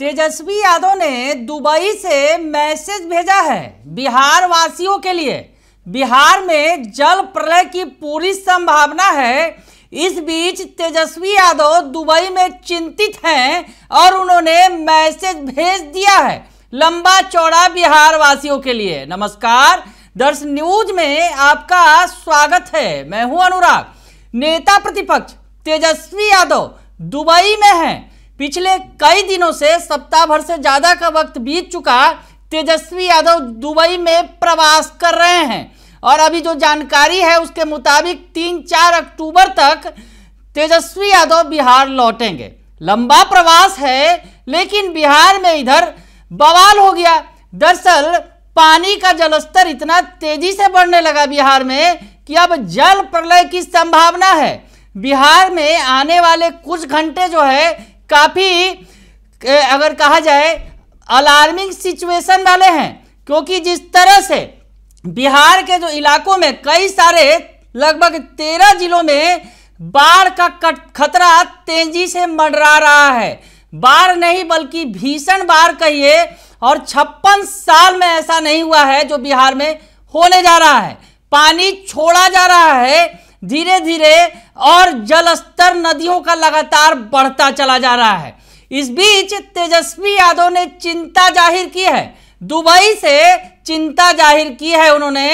तेजस्वी यादव ने दुबई से मैसेज भेजा है बिहार वासियों के लिए बिहार में जल प्रलय की पूरी संभावना है इस बीच तेजस्वी यादव दुबई में चिंतित हैं और उन्होंने मैसेज भेज दिया है लंबा चौड़ा बिहार वासियों के लिए नमस्कार दर्श न्यूज में आपका स्वागत है मैं हूं अनुराग नेता प्रतिपक्ष तेजस्वी यादव दुबई में हैं पिछले कई दिनों से सप्ताह भर से ज्यादा का वक्त बीत चुका तेजस्वी यादव दुबई में प्रवास कर रहे हैं और अभी जो जानकारी है उसके मुताबिक तीन चार अक्टूबर तक तेजस्वी यादव बिहार लौटेंगे लंबा प्रवास है लेकिन बिहार में इधर बवाल हो गया दरअसल पानी का जलस्तर इतना तेजी से बढ़ने लगा बिहार में कि अब जल प्रलय की संभावना है बिहार में आने वाले कुछ घंटे जो है काफ़ी अगर कहा जाए अलार्मिंग सिचुएशन वाले हैं क्योंकि जिस तरह से बिहार के जो इलाकों में कई सारे लगभग तेरह जिलों में बाढ़ का खतरा तेजी से मंडरा रहा है बाढ़ नहीं बल्कि भीषण बाढ़ कहिए और छप्पन साल में ऐसा नहीं हुआ है जो बिहार में होने जा रहा है पानी छोड़ा जा रहा है धीरे धीरे और जलस्तर नदियों का लगातार बढ़ता चला जा रहा है इस बीच तेजस्वी यादव ने चिंता जाहिर की है दुबई से चिंता जाहिर की है उन्होंने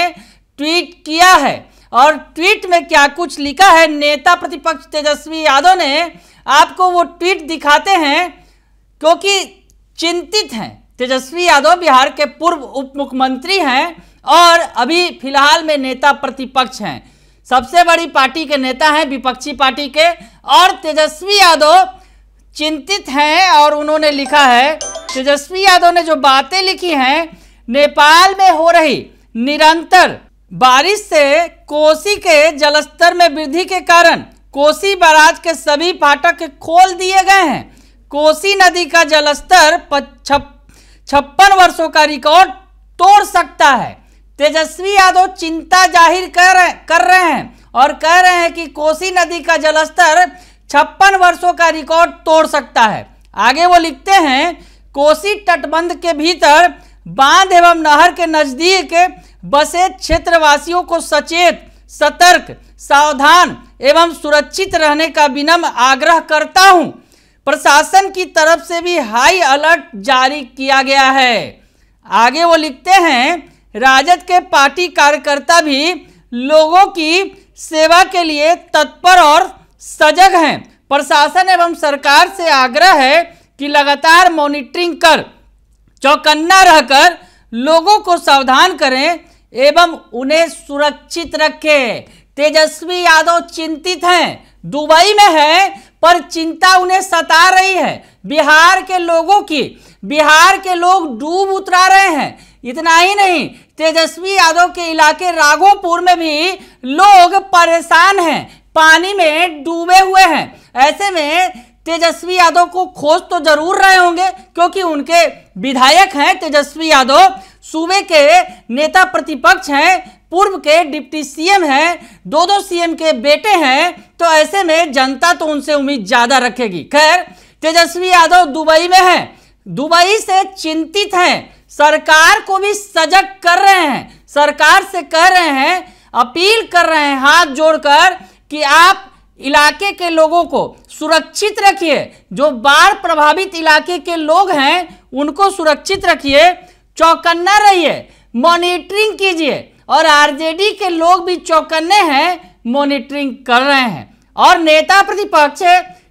ट्वीट किया है और ट्वीट में क्या कुछ लिखा है नेता प्रतिपक्ष तेजस्वी यादव ने आपको वो ट्वीट दिखाते हैं क्योंकि चिंतित हैं तेजस्वी यादव बिहार के पूर्व उप मुख्यमंत्री हैं और अभी फिलहाल में नेता प्रतिपक्ष हैं सबसे बड़ी पार्टी के नेता हैं विपक्षी पार्टी के और तेजस्वी यादव चिंतित हैं और उन्होंने लिखा है तेजस्वी यादव ने जो बातें लिखी हैं नेपाल में हो रही निरंतर बारिश से कोसी के जलस्तर में वृद्धि के कारण कोसी बराज के सभी फाटक खोल दिए गए हैं कोसी नदी का जलस्तर छप्पन वर्षों का रिकॉर्ड तोड़ सकता है तेजस्वी यादव चिंता जाहिर कर कर रहे हैं और कह रहे हैं कि कोसी नदी का जलस्तर छप्पन वर्षों का रिकॉर्ड तोड़ सकता है आगे वो लिखते हैं कोसी तटबंध के भीतर बांध एवं नहर के नजदीक बसे क्षेत्रवासियों को सचेत सतर्क सावधान एवं सुरक्षित रहने का विनम्र आग्रह करता हूं प्रशासन की तरफ से भी हाई अलर्ट जारी किया गया है आगे वो लिखते हैं राजद के पार्टी कार्यकर्ता भी लोगों की सेवा के लिए तत्पर और सजग हैं प्रशासन एवं सरकार से आग्रह है कि लगातार मॉनिटरिंग कर चौकन्ना रहकर लोगों को सावधान करें एवं उन्हें सुरक्षित रखें तेजस्वी यादव चिंतित हैं दुबई में है पर चिंता उन्हें सता रही है बिहार के लोगों की बिहार के लोग डूब उतरा रहे हैं इतना ही नहीं तेजस्वी यादव के इलाके राघोपुर में भी लोग परेशान हैं पानी में डूबे हुए हैं ऐसे में तेजस्वी यादव को खोज तो जरूर रहे होंगे क्योंकि उनके विधायक हैं तेजस्वी यादव सूबे के नेता प्रतिपक्ष हैं पूर्व के डिप्टी सीएम हैं दो दो सीएम के बेटे हैं तो ऐसे में जनता तो उनसे उम्मीद ज़्यादा रखेगी खैर तेजस्वी यादव दुबई में हैं दुबई से चिंतित हैं सरकार को भी सजग कर रहे हैं सरकार से कह रहे हैं अपील कर रहे हैं हाथ जोड़कर कि आप इलाके के लोगों को सुरक्षित रखिए जो बाढ़ प्रभावित इलाके के लोग हैं उनको सुरक्षित रखिए चौकन्ना रहिए मॉनिटरिंग कीजिए और आरजेडी के लोग भी चौकन्ने हैं मॉनिटरिंग कर रहे हैं और नेता प्रतिपक्ष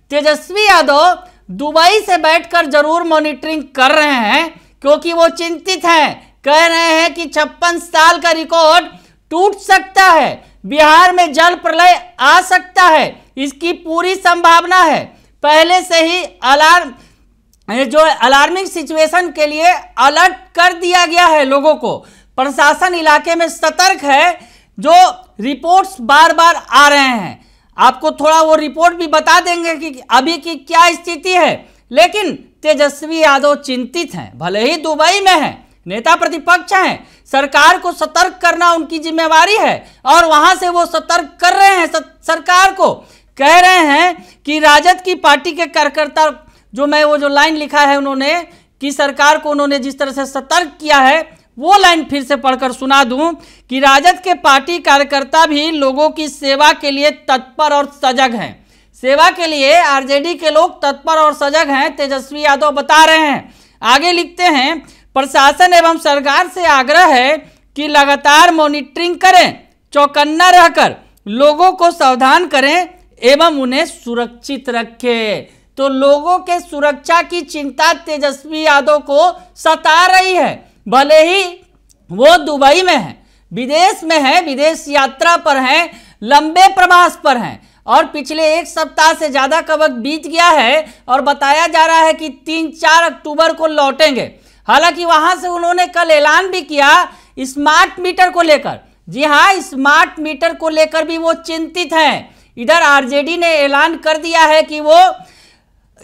तेजस्वी यादव दुबई से बैठकर जरूर मॉनिटरिंग कर रहे हैं क्योंकि वो चिंतित हैं कह रहे हैं कि छप्पन साल का रिकॉर्ड टूट सकता है बिहार में जल प्रलय आ सकता है इसकी पूरी संभावना है पहले से ही अलार्म जो अलार्मिंग सिचुएशन के लिए अलर्ट कर दिया गया है लोगों को प्रशासन इलाके में सतर्क है जो रिपोर्ट्स बार बार आ रहे हैं आपको थोड़ा वो रिपोर्ट भी बता देंगे कि अभी की क्या स्थिति है लेकिन तेजस्वी यादव चिंतित हैं भले ही दुबई में हैं नेता प्रतिपक्ष हैं सरकार को सतर्क करना उनकी जिम्मेवारी है और वहां से वो सतर्क कर रहे हैं सरकार को कह रहे हैं कि राजद की पार्टी के कार्यकर्ता जो मैं वो जो लाइन लिखा है उन्होंने कि सरकार को उन्होंने जिस तरह से सतर्क किया है वो लाइन फिर से पढ़कर सुना दूं कि राजद के पार्टी कार्यकर्ता भी लोगों की सेवा के लिए तत्पर और सजग हैं सेवा के लिए आरजेडी के लोग तत्पर और सजग हैं तेजस्वी यादव बता रहे हैं आगे लिखते हैं प्रशासन एवं सरकार से आग्रह है कि लगातार मॉनिटरिंग करें चौकन्ना रहकर लोगों को सावधान करें एवं उन्हें सुरक्षित रखें तो लोगों के सुरक्षा की चिंता तेजस्वी यादव को सता रही है भले ही वो दुबई में है विदेश में है विदेश यात्रा पर हैं लंबे प्रवास पर हैं और पिछले एक सप्ताह से ज़्यादा का वक्त बीत गया है और बताया जा रहा है कि तीन चार अक्टूबर को लौटेंगे हालांकि वहां से उन्होंने कल ऐलान भी किया स्मार्ट मीटर को लेकर जी हाँ स्मार्ट मीटर को लेकर भी वो चिंतित हैं इधर आरजेडी ने ऐलान कर दिया है कि वो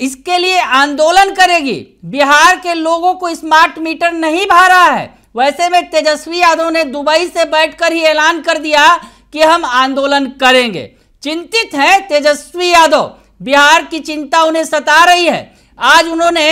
इसके लिए आंदोलन करेगी बिहार के लोगों को स्मार्ट मीटर नहीं भा रहा है वैसे में तेजस्वी यादव ने दुबई से बैठकर ही ऐलान कर दिया कि हम आंदोलन करेंगे चिंतित है तेजस्वी यादव बिहार की चिंता उन्हें सता रही है आज उन्होंने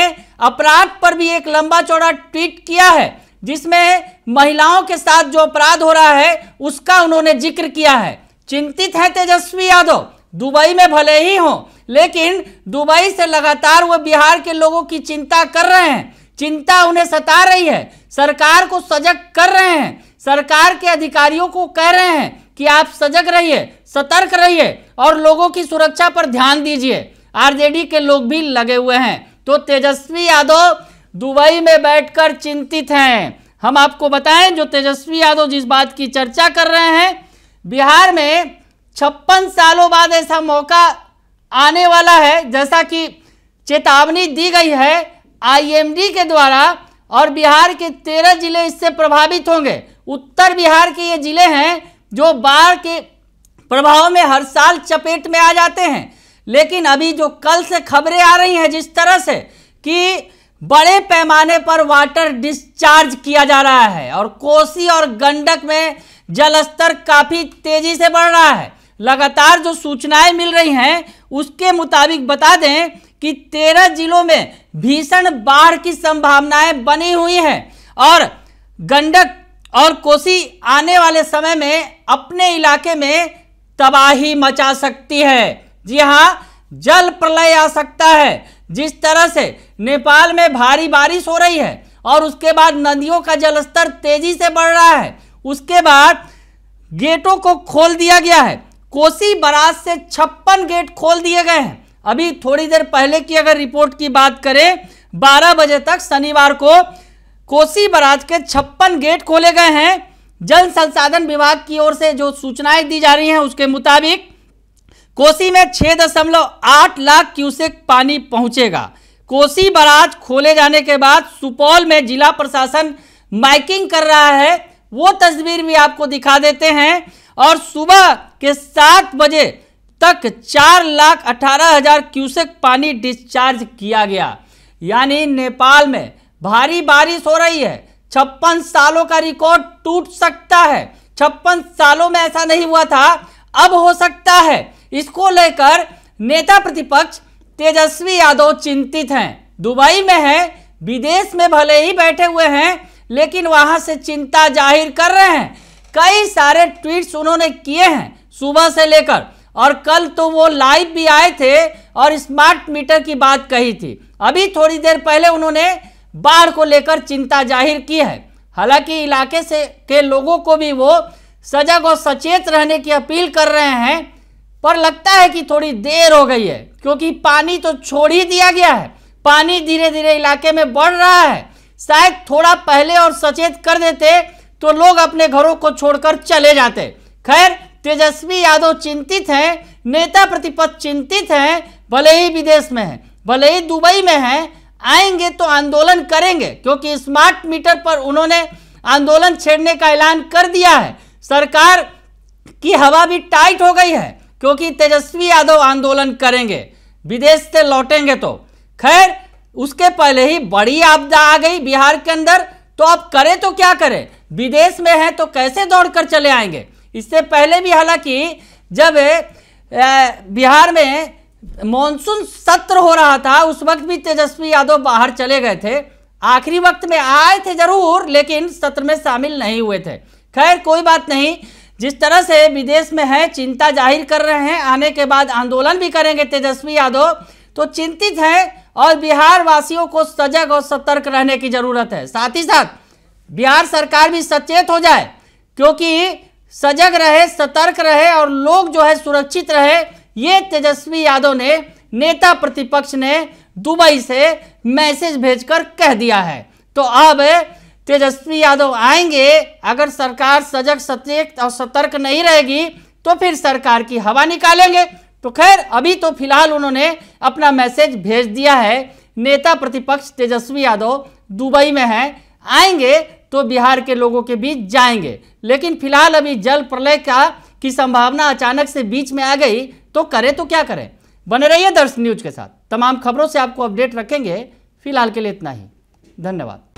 अपराध पर भी एक लंबा चौड़ा ट्वीट किया है जिसमें महिलाओं के साथ जो अपराध हो रहा है उसका उन्होंने जिक्र किया है चिंतित है तेजस्वी यादव दुबई में भले ही हों लेकिन दुबई से लगातार वह बिहार के लोगों की चिंता कर रहे हैं चिंता उन्हें सता रही है सरकार को सजग कर रहे हैं सरकार के अधिकारियों को कह रहे हैं कि आप सजग रहिए सतर्क रहिए और लोगों की सुरक्षा पर ध्यान दीजिए आरजेडी के लोग भी लगे हुए हैं तो तेजस्वी यादव दुबई में बैठकर चिंतित हैं हम आपको बताएं जो तेजस्वी यादव जिस बात की चर्चा कर रहे हैं बिहार में छप्पन सालों बाद ऐसा मौका आने वाला है जैसा कि चेतावनी दी गई है आईएमडी के द्वारा और बिहार के तेरह जिले इससे प्रभावित होंगे उत्तर बिहार के ये जिले हैं जो बाढ़ के प्रभाव में हर साल चपेट में आ जाते हैं लेकिन अभी जो कल से खबरें आ रही हैं जिस तरह से कि बड़े पैमाने पर वाटर डिस्चार्ज किया जा रहा है और कोसी और गंडक में जलस्तर काफ़ी तेज़ी से बढ़ रहा है लगातार जो सूचनाएं मिल रही हैं उसके मुताबिक बता दें कि तेरह जिलों में भीषण बाढ़ की संभावनाएं बनी हुई हैं और गंडक और कोसी आने वाले समय में अपने इलाके में तबाही मचा सकती है जी हाँ जल प्रलय आ सकता है जिस तरह से नेपाल में भारी बारिश हो रही है और उसके बाद नदियों का जलस्तर तेजी से बढ़ रहा है उसके बाद गेटों को खोल दिया गया है कोसी बराज से छप्पन गेट खोल दिए गए हैं अभी थोड़ी देर पहले की अगर रिपोर्ट की बात करें 12 बजे तक शनिवार को कोसी बराज के छप्पन गेट खोले गए हैं जल संसाधन विभाग की ओर से जो सूचनाएं दी जा रही हैं उसके मुताबिक कोसी में छह दशमलव आठ लाख क्यूसेक पानी पहुंचेगा कोसी बराज खोले जाने के बाद सुपौल में जिला प्रशासन माइकिंग कर रहा है वो तस्वीर भी आपको दिखा देते हैं और सुबह के सात बजे तक चार लाख अठारह हजार क्यूसेक पानी डिस्चार्ज किया गया यानी नेपाल में भारी बारिश हो रही है छप्पन सालों का रिकॉर्ड टूट सकता है छप्पन सालों में ऐसा नहीं हुआ था अब हो सकता है इसको लेकर नेता प्रतिपक्ष तेजस्वी यादव चिंतित हैं दुबई में हैं विदेश में भले ही बैठे हुए हैं लेकिन वहां से चिंता जाहिर कर रहे हैं कई सारे ट्वीट्स उन्होंने किए हैं सुबह से लेकर और कल तो वो लाइव भी आए थे और स्मार्ट मीटर की बात कही थी अभी थोड़ी देर पहले उन्होंने बाढ़ को लेकर चिंता जाहिर की है हालांकि इलाके से के लोगों को भी वो सजग और सचेत रहने की अपील कर रहे हैं पर लगता है कि थोड़ी देर हो गई है क्योंकि पानी तो छोड़ ही दिया गया है पानी धीरे धीरे इलाके में बढ़ रहा है शायद थोड़ा पहले और सचेत कर देते तो लोग अपने घरों को छोड़कर चले जाते खैर तेजस्वी यादव चिंतित हैं नेता प्रतिपक्ष चिंतित हैं भले ही विदेश में हैं भले ही दुबई में हैं आएंगे तो आंदोलन करेंगे क्योंकि स्मार्ट मीटर पर उन्होंने आंदोलन छेड़ने का ऐलान कर दिया है सरकार की हवा भी टाइट हो गई है क्योंकि तेजस्वी यादव आंदोलन करेंगे विदेश से लौटेंगे तो खैर उसके पहले ही बड़ी आपदा आ गई बिहार के अंदर तो आप करें तो क्या करें विदेश में है तो कैसे दौड़कर चले आएंगे इससे पहले भी हालांकि जब बिहार में मॉनसून सत्र हो रहा था उस वक्त भी तेजस्वी यादव बाहर चले गए थे आखिरी वक्त में आए थे जरूर लेकिन सत्र में शामिल नहीं हुए थे खैर कोई बात नहीं जिस तरह से विदेश में है चिंता जाहिर कर रहे हैं आने के बाद आंदोलन भी करेंगे तेजस्वी यादव तो चिंतित हैं और बिहार वासियों को सजग और सतर्क रहने की ज़रूरत है साथ ही साथ बिहार सरकार भी सचेत हो जाए क्योंकि सजग रहे सतर्क रहे और लोग जो है सुरक्षित रहे ये तेजस्वी यादव ने नेता प्रतिपक्ष ने दुबई से मैसेज भेजकर कह दिया है तो अब तेजस्वी यादव आएंगे अगर सरकार सजग सचेत और सतर्क नहीं रहेगी तो फिर सरकार की हवा निकालेंगे तो खैर अभी तो फिलहाल उन्होंने अपना मैसेज भेज दिया है नेता प्रतिपक्ष तेजस्वी यादव दुबई में हैं आएंगे तो बिहार के लोगों के बीच जाएंगे लेकिन फिलहाल अभी जल प्रलय का की संभावना अचानक से बीच में आ गई तो करें तो क्या करें बने रहिए दर्श न्यूज के साथ तमाम खबरों से आपको अपडेट रखेंगे फिलहाल के लिए इतना ही धन्यवाद